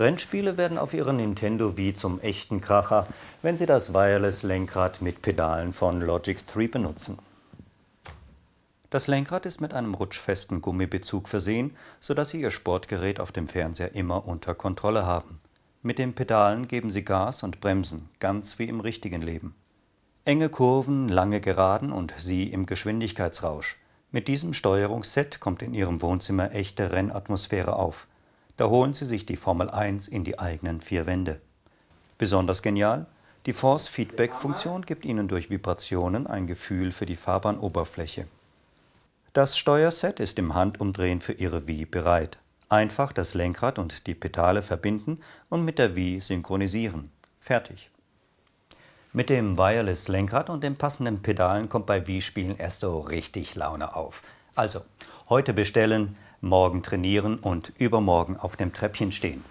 Rennspiele werden auf ihrer Nintendo Wii zum echten Kracher, wenn Sie das Wireless-Lenkrad mit Pedalen von Logic 3 benutzen. Das Lenkrad ist mit einem rutschfesten Gummibezug versehen, sodass Sie Ihr Sportgerät auf dem Fernseher immer unter Kontrolle haben. Mit den Pedalen geben Sie Gas und bremsen, ganz wie im richtigen Leben. Enge Kurven, lange Geraden und Sie im Geschwindigkeitsrausch. Mit diesem Steuerungsset kommt in Ihrem Wohnzimmer echte Rennatmosphäre auf. Da holen sie sich die Formel 1 in die eigenen vier Wände. Besonders genial, die Force-Feedback-Funktion gibt Ihnen durch Vibrationen ein Gefühl für die Fahrbahnoberfläche. Das Steuerset ist im Handumdrehen für Ihre Wii bereit. Einfach das Lenkrad und die Pedale verbinden und mit der Wii synchronisieren. Fertig. Mit dem Wireless-Lenkrad und den passenden Pedalen kommt bei Wii-Spielen erst so richtig Laune auf. Also, heute bestellen, morgen trainieren und übermorgen auf dem Treppchen stehen.